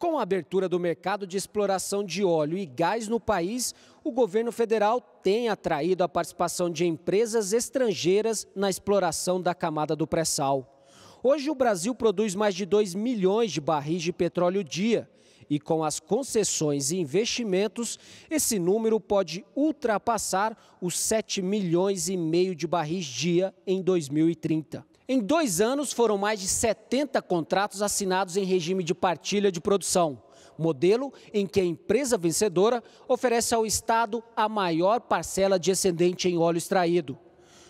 Com a abertura do mercado de exploração de óleo e gás no país, o governo federal tem atraído a participação de empresas estrangeiras na exploração da camada do pré-sal. Hoje, o Brasil produz mais de 2 milhões de barris de petróleo dia. E com as concessões e investimentos, esse número pode ultrapassar os 7 milhões e meio de barris dia em 2030. Em dois anos, foram mais de 70 contratos assinados em regime de partilha de produção, modelo em que a empresa vencedora oferece ao Estado a maior parcela de excedente em óleo extraído.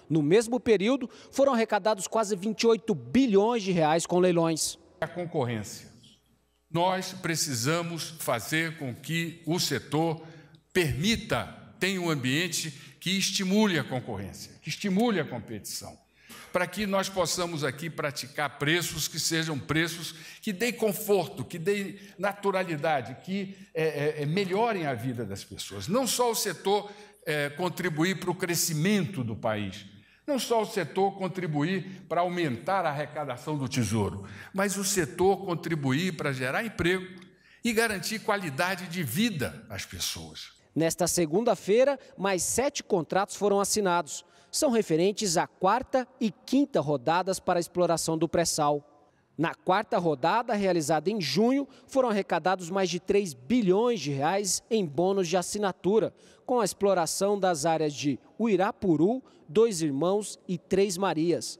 No mesmo período, foram arrecadados quase 28 bilhões de reais com leilões. A concorrência. Nós precisamos fazer com que o setor permita, tenha um ambiente que estimule a concorrência, que estimule a competição para que nós possamos aqui praticar preços que sejam preços que deem conforto, que deem naturalidade, que é, é, é, melhorem a vida das pessoas. Não só o setor é, contribuir para o crescimento do país, não só o setor contribuir para aumentar a arrecadação do tesouro, mas o setor contribuir para gerar emprego e garantir qualidade de vida às pessoas. Nesta segunda-feira, mais sete contratos foram assinados são referentes à quarta e quinta rodadas para a exploração do pré-sal. Na quarta rodada, realizada em junho, foram arrecadados mais de 3 bilhões de reais em bônus de assinatura, com a exploração das áreas de Uirapuru, Dois Irmãos e Três Marias.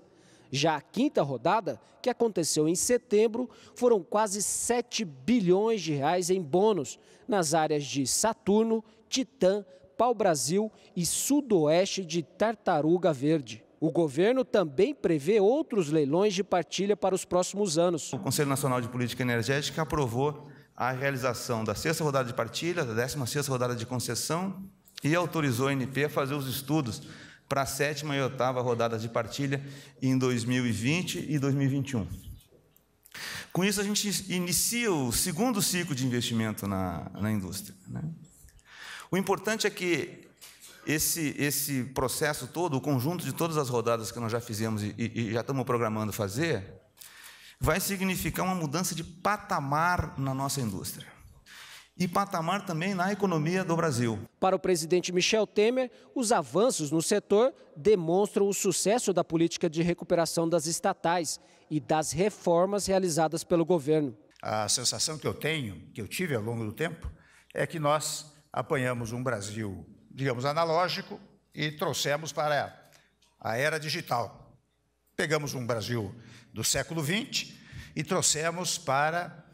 Já a quinta rodada, que aconteceu em setembro, foram quase 7 bilhões de reais em bônus nas áreas de Saturno, Titã, pau-brasil e sudoeste de Tartaruga Verde. O governo também prevê outros leilões de partilha para os próximos anos. O Conselho Nacional de Política Energética aprovou a realização da sexta rodada de partilha, da décima sexta rodada de concessão e autorizou a NP a fazer os estudos para a sétima e oitava rodadas de partilha em 2020 e 2021. Com isso, a gente inicia o segundo ciclo de investimento na, na indústria. Né? O importante é que esse, esse processo todo, o conjunto de todas as rodadas que nós já fizemos e, e já estamos programando fazer, vai significar uma mudança de patamar na nossa indústria. E patamar também na economia do Brasil. Para o presidente Michel Temer, os avanços no setor demonstram o sucesso da política de recuperação das estatais e das reformas realizadas pelo governo. A sensação que eu tenho, que eu tive ao longo do tempo, é que nós apanhamos um Brasil, digamos, analógico e trouxemos para a era digital. Pegamos um Brasil do século XX e trouxemos para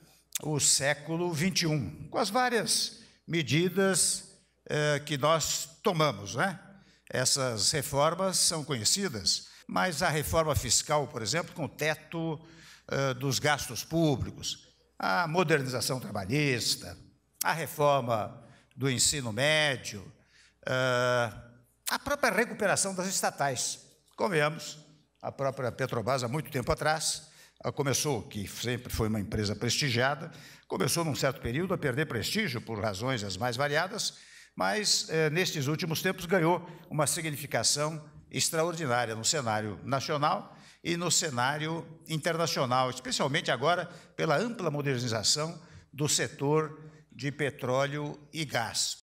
o século XXI, com as várias medidas eh, que nós tomamos. Né? Essas reformas são conhecidas, mas a reforma fiscal, por exemplo, com o teto eh, dos gastos públicos, a modernização trabalhista, a reforma do ensino médio, uh, a própria recuperação das estatais. Convenhamos, a própria Petrobras, há muito tempo atrás, ah, começou, que sempre foi uma empresa prestigiada, começou num certo período a perder prestígio por razões as mais variadas, mas eh, nestes últimos tempos ganhou uma significação extraordinária no cenário nacional e no cenário internacional, especialmente agora pela ampla modernização do setor de petróleo e gás.